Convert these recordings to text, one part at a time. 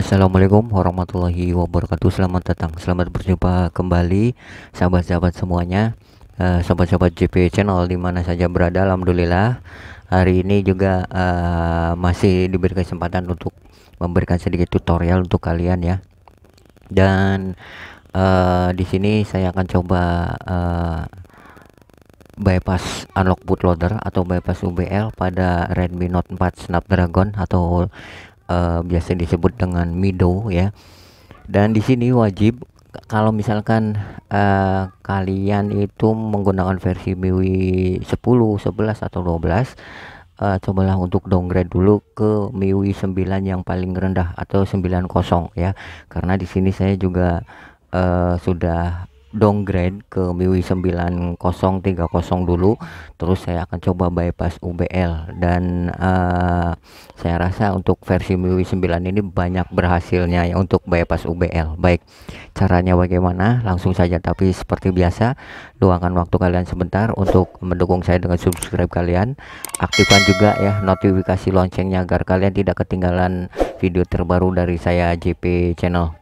Assalamualaikum warahmatullahi wabarakatuh Selamat datang, selamat berjumpa kembali Sahabat-sahabat semuanya eh, Sahabat-sahabat uh, JP Channel Dimana saja berada, Alhamdulillah Hari ini juga uh, Masih diberi kesempatan untuk Memberikan sedikit tutorial untuk kalian ya Dan uh, di sini saya akan coba uh, bypass unlock bootloader atau bypass UBL pada Redmi Note 4 Snapdragon atau uh, biasa disebut dengan mido ya. Dan di sini wajib kalau misalkan uh, kalian itu menggunakan versi MIUI 10, 11 atau 12 Uh, eh, cobalah untuk downgrade dulu ke MIUI 9 yang paling rendah atau 90 ya karena di sini saya juga uh, sudah downgrade ke MIUI 9030 dulu terus saya akan coba bypass UBL dan uh, saya rasa untuk versi MIUI 9 ini banyak berhasilnya ya untuk bypass UBL baik caranya bagaimana langsung saja tapi seperti biasa luangkan waktu kalian sebentar untuk mendukung saya dengan subscribe kalian aktifkan juga ya notifikasi loncengnya agar kalian tidak ketinggalan video terbaru dari saya JP channel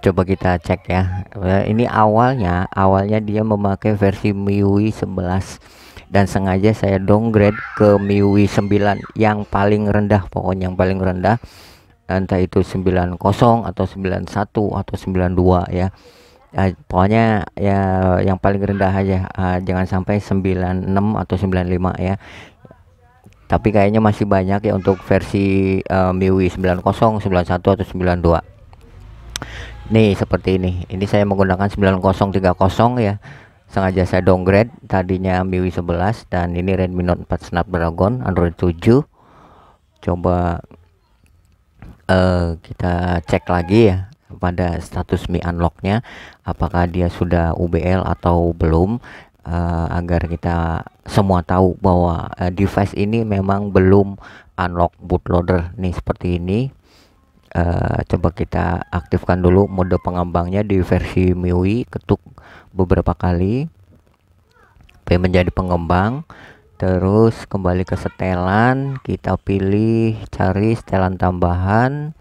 coba kita cek ya eh, ini awalnya awalnya dia memakai versi MIUI 11 dan sengaja saya downgrade ke MIUI 9 yang paling rendah pokoknya yang paling rendah entah itu 90 atau 91 atau 92 ya Uh, pokoknya ya yang paling rendah aja uh, jangan sampai 96 atau 95 ya tapi kayaknya masih banyak ya untuk versi uh, MIUI 90 91 atau 92 nih seperti ini ini saya menggunakan 9030 ya sengaja saya downgrade tadinya MIUI 11 dan ini Redmi Note 4 Snapdragon Android 7 coba uh, kita cek lagi ya pada status Mi unlocknya apakah dia sudah UBL atau belum uh, agar kita semua tahu bahwa uh, device ini memang belum unlock bootloader nih seperti ini uh, coba kita aktifkan dulu mode pengembangnya di versi MIUI ketuk beberapa kali P menjadi pengembang terus kembali ke setelan kita pilih cari setelan tambahan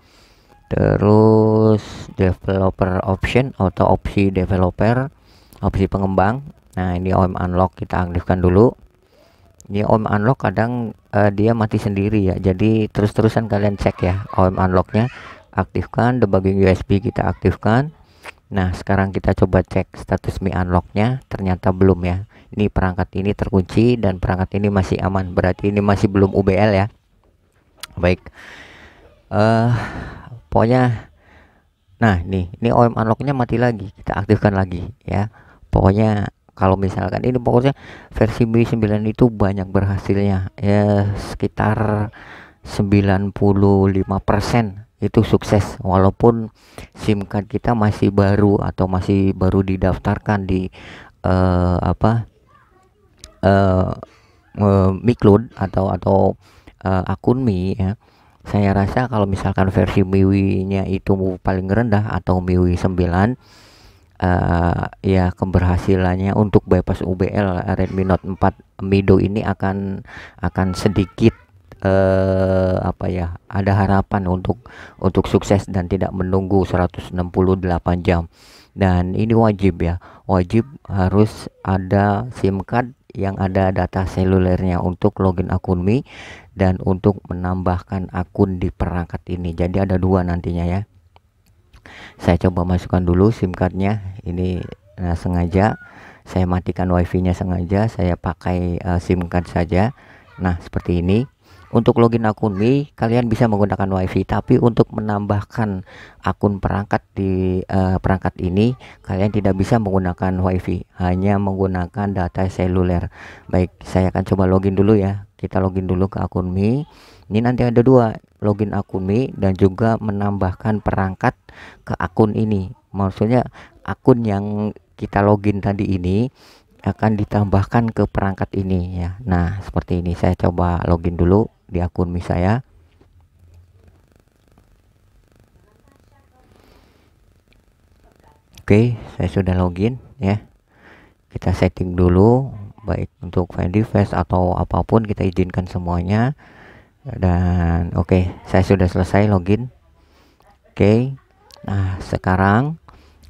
terus developer option atau opsi developer opsi pengembang nah ini OM unlock kita aktifkan dulu ini om unlock kadang uh, dia mati sendiri ya jadi terus-terusan kalian cek ya om unlocknya aktifkan debugging USB kita aktifkan nah sekarang kita coba cek status mi unlocknya ternyata belum ya ini perangkat ini terkunci dan perangkat ini masih aman berarti ini masih belum UBL ya baik uh, pokoknya nah nih ini OM unlocknya mati lagi kita aktifkan lagi ya pokoknya kalau misalkan ini pokoknya versi Mi9 itu banyak berhasilnya ya sekitar 95% itu sukses walaupun SIM card kita masih baru atau masih baru didaftarkan di uh, apa uh, eh, uh, eh, Miklud atau atau uh, akun Mi ya saya rasa kalau misalkan versi MIUI-nya itu paling rendah atau MIUI 9 uh, ya keberhasilannya untuk bypass UBL Redmi Note 4 Mido ini akan akan sedikit eh, apa ya ada harapan untuk untuk sukses dan tidak menunggu 168 jam dan ini wajib ya wajib harus ada SIM card yang ada data selulernya untuk login akun Mi dan untuk menambahkan akun di perangkat ini jadi ada dua nantinya ya saya coba masukkan dulu SIM cardnya ini nah sengaja saya matikan wifi nya sengaja saya pakai uh, SIM card saja nah seperti ini untuk login akun Mi, kalian bisa menggunakan WiFi, tapi untuk menambahkan akun perangkat di uh, perangkat ini, kalian tidak bisa menggunakan WiFi, hanya menggunakan data seluler. Baik, saya akan coba login dulu ya kita login dulu ke akun Mi ini nanti ada dua login akun Mi dan juga menambahkan perangkat ke akun ini maksudnya akun yang kita login tadi ini akan ditambahkan ke perangkat ini ya Nah seperti ini saya coba login dulu di akun Mi saya Oke saya sudah login ya kita setting dulu baik untuk find device atau apapun kita izinkan semuanya dan oke okay, saya sudah selesai login oke okay. nah sekarang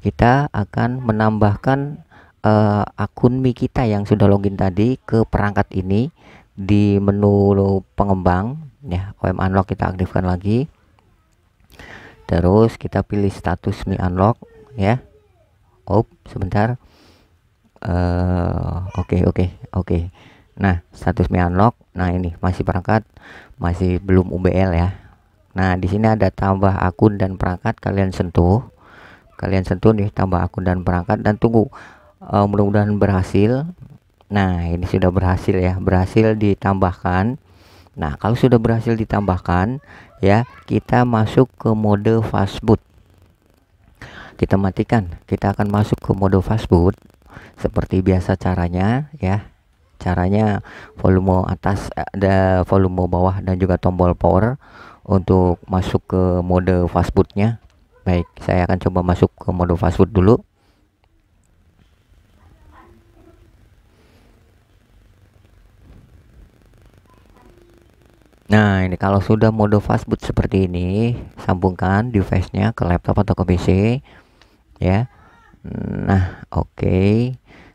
kita akan menambahkan uh, akun Mi kita yang sudah login tadi ke perangkat ini di menu pengembang ya OM unlock kita aktifkan lagi terus kita pilih status Mi unlock ya oh sebentar Eh, oke oke oke nah status mi unlock nah ini masih perangkat masih belum UBL ya nah di sini ada tambah akun dan perangkat kalian sentuh kalian sentuh nih tambah akun dan perangkat dan tunggu uh, mudah-mudahan berhasil nah ini sudah berhasil ya berhasil ditambahkan nah kalau sudah berhasil ditambahkan ya kita masuk ke mode fastboot kita matikan kita akan masuk ke mode fastboot seperti biasa caranya ya caranya volume atas ada eh, volume bawah dan juga tombol power untuk masuk ke mode fastbootnya baik saya akan coba masuk ke mode fastboot dulu Nah ini kalau sudah mode fastboot seperti ini sambungkan device nya ke laptop atau ke PC ya Nah, oke. Okay.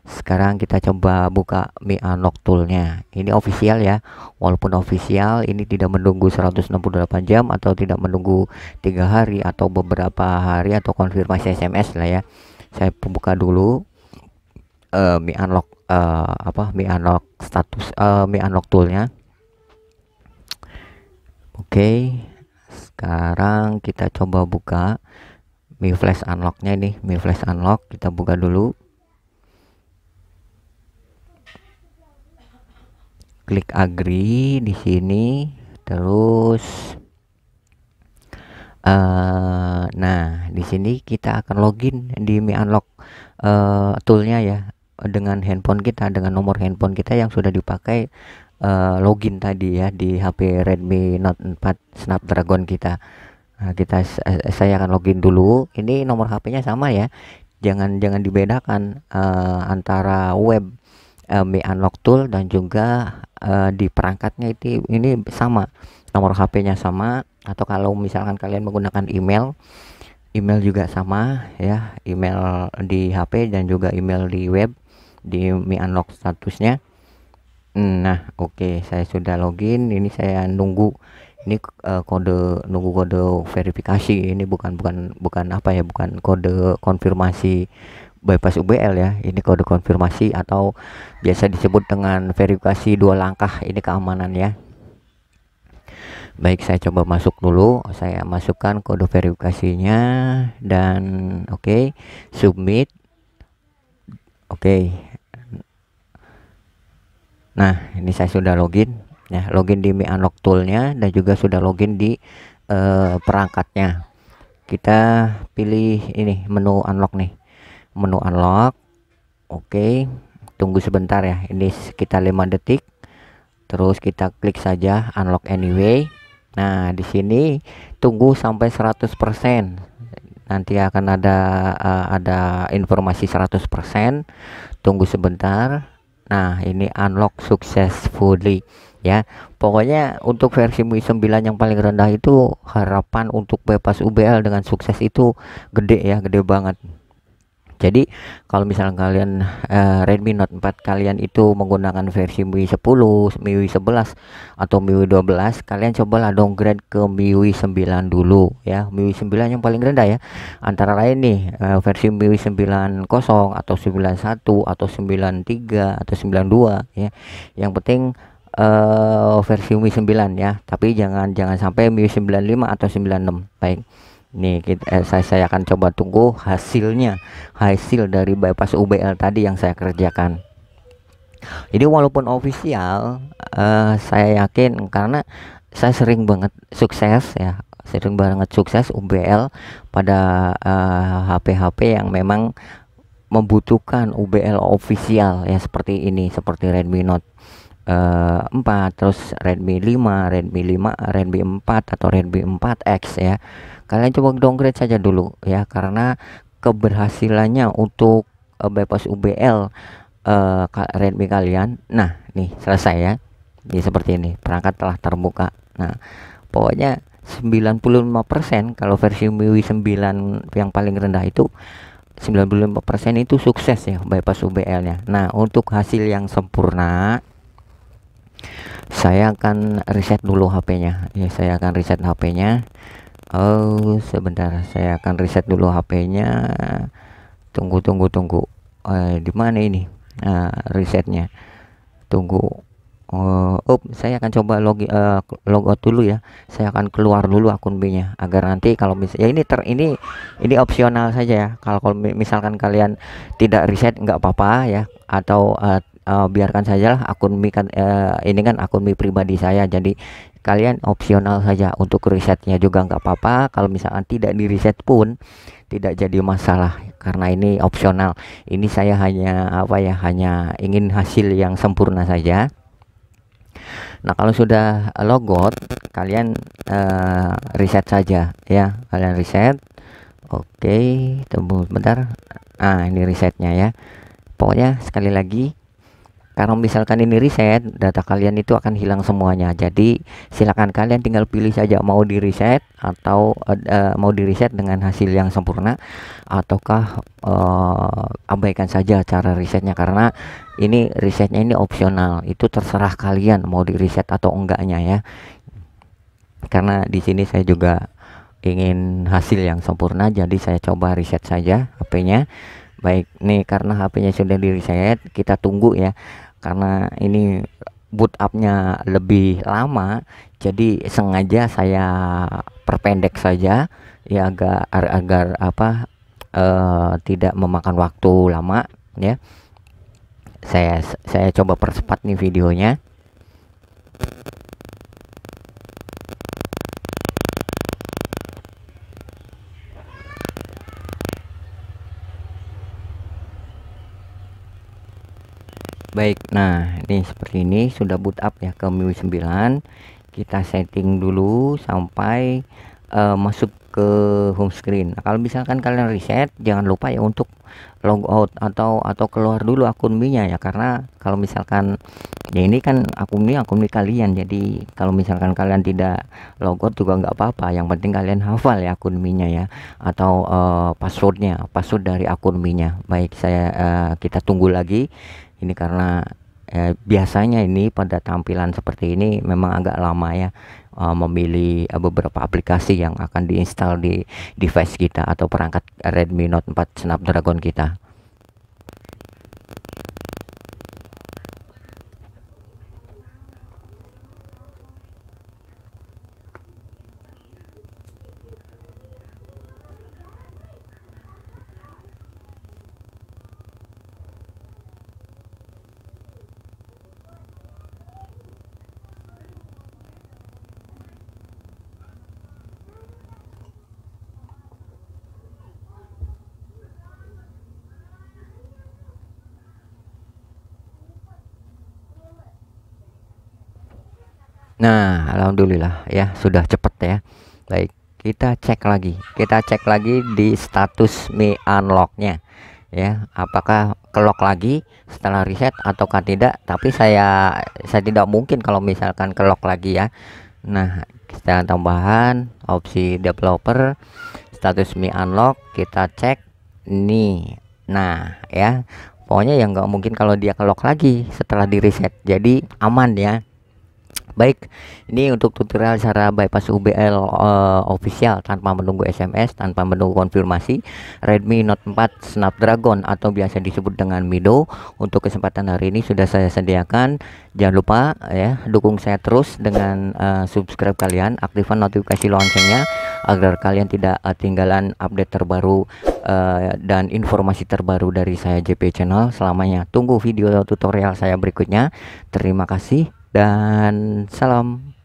Sekarang kita coba buka mi Mianok toolnya. Ini official ya. Walaupun official, ini tidak menunggu 168 jam atau tidak menunggu tiga hari atau beberapa hari atau konfirmasi SMS lah ya. Saya buka dulu uh, Mi Unlock uh, apa Mi Unlock status uh, Mi Unlock toolnya. Oke. Okay. Sekarang kita coba buka Mi Flash Unlocknya ini, Mi Flash Unlock kita buka dulu. Klik agree di sini, terus uh, nah di sini kita akan login di Mi Unlock uh, toolnya ya dengan handphone kita dengan nomor handphone kita yang sudah dipakai uh, login tadi ya di HP Redmi Note 4 Snapdragon kita. Nah, kita eh, saya akan login dulu. Ini nomor HP-nya sama ya. Jangan jangan dibedakan uh, antara web uh, Mi Unlock Tool dan juga uh, di perangkatnya itu ini sama. Nomor HP-nya sama atau kalau misalkan kalian menggunakan email email juga sama ya, email di HP dan juga email di web di Mi Unlock statusnya. Hmm, nah, oke, okay, saya sudah login. Ini saya nunggu ini uh, kode nunggu kode verifikasi ini bukan bukan bukan apa ya bukan kode konfirmasi bypass UBL ya ini kode konfirmasi atau biasa disebut dengan verifikasi dua langkah ini keamanan ya baik saya coba masuk dulu saya masukkan kode verifikasinya dan oke okay, submit oke okay. nah ini saya sudah login ya login di Mi Unlock toolnya dan juga sudah login di uh, perangkatnya kita pilih ini menu unlock nih menu unlock oke okay. tunggu sebentar ya ini sekitar lima detik terus kita klik saja unlock anyway nah di sini tunggu sampai 100% nanti akan ada uh, ada informasi 100% tunggu sebentar nah ini unlock successfully ya pokoknya untuk versi mi 9 yang paling rendah itu harapan untuk bebas UBL dengan sukses itu gede ya gede banget jadi kalau misalnya kalian uh, Redmi Note 4 kalian itu menggunakan versi MIUI 10, MIUI 11 atau MIUI 12, kalian cobalah downgrade ke MIUI 9 dulu ya. MIUI 9 yang paling rendah ya. Antara lain nih uh, versi MIUI 90 atau 91 atau 93 atau 92 ya. Yang penting uh, versi Mi 9 ya tapi jangan jangan sampai Mi 95 atau 96 baik nih kita, eh, saya saya akan coba tunggu hasilnya hasil dari bypass UBL tadi yang saya kerjakan jadi walaupun official uh, saya yakin karena saya sering banget sukses ya sering banget sukses UBL pada HP-HP eh, uh, yang memang membutuhkan UBL official ya seperti ini seperti Redmi Note uh, eh, 4 terus Redmi 5 Redmi 5 Redmi 4 atau Redmi 4X ya kalian coba downgrade saja dulu ya karena keberhasilannya untuk uh, eh, bypass UBL uh, eh, Redmi kalian nah nih selesai ya ini seperti ini perangkat telah terbuka nah pokoknya 95% kalau versi MIUI 9 yang paling rendah itu 95% itu sukses ya bypass UBL nya nah untuk hasil yang sempurna saya akan reset dulu HP-nya ya saya akan reset HP-nya oh sebentar saya akan reset dulu HP-nya tunggu tunggu tunggu eh, di mana ini nah, resetnya tunggu uh, up saya akan coba log uh, log out dulu ya saya akan keluar dulu akun B nya agar nanti kalau bisa. ya ini ter ini ini opsional saja ya kalau, kalau misalkan kalian tidak reset nggak apa-apa ya atau uh, uh, biarkan sajalah akun Mi kan uh, ini kan akun Mi pribadi saya jadi kalian opsional saja untuk risetnya juga nggak apa-apa kalau misalkan tidak di riset pun tidak jadi masalah karena ini opsional ini saya hanya apa ya hanya ingin hasil yang sempurna saja Nah kalau sudah logout kalian uh, riset saja ya kalian riset Oke tunggu sebentar ah ini risetnya ya pokoknya sekali lagi karena misalkan ini reset data kalian itu akan hilang semuanya jadi silakan kalian tinggal pilih saja mau di reset atau uh, mau di reset dengan hasil yang sempurna ataukah uh, abaikan saja cara resetnya karena ini resetnya ini opsional itu terserah kalian mau di reset atau enggaknya ya karena di sini saya juga ingin hasil yang sempurna jadi saya coba reset saja HP-nya baik nih karena HP-nya sudah di reset kita tunggu ya karena ini boot upnya lebih lama jadi sengaja saya perpendek saja ya agar agar apa uh, tidak memakan waktu lama ya saya saya coba percepat nih videonya baik nah ini seperti ini sudah boot up ya ke MIUI 9 kita setting dulu sampai uh, masuk ke home screen nah, kalau misalkan kalian reset jangan lupa ya untuk log out atau atau keluar dulu akun Mi nya ya karena kalau misalkan ya ini kan akun Mi akun Mi kalian jadi kalau misalkan kalian tidak log out juga nggak apa-apa yang penting kalian hafal ya akun Mi nya ya atau uh, passwordnya password dari akun Mi nya baik saya uh, kita tunggu lagi ini karena ya, biasanya ini pada tampilan seperti ini memang agak lama ya uh, memilih uh, beberapa aplikasi yang akan diinstal di device kita atau perangkat Redmi Note 4 Snapdragon kita Nah, alhamdulillah ya sudah cepet ya. Baik, kita cek lagi. Kita cek lagi di status Mi unlocknya ya. Apakah kelok lagi setelah reset ataukah tidak? Tapi saya saya tidak mungkin kalau misalkan kelok lagi ya. Nah, kita tambahan opsi developer status Mi unlock kita cek nih. Nah, ya pokoknya yang nggak mungkin kalau dia kelok lagi setelah di reset jadi aman ya Baik, ini untuk tutorial cara bypass UBL uh, eh, official tanpa menunggu SMS, tanpa menunggu konfirmasi Redmi Note 4 Snapdragon atau biasa disebut dengan Mido. Untuk kesempatan hari ini sudah saya sediakan. Jangan lupa ya, dukung saya terus dengan uh, subscribe kalian, aktifkan notifikasi loncengnya agar kalian tidak eh, ketinggalan uh, update terbaru uh, dan informasi terbaru dari saya JP Channel selamanya. Tunggu video tutorial saya berikutnya. Terima kasih dan salam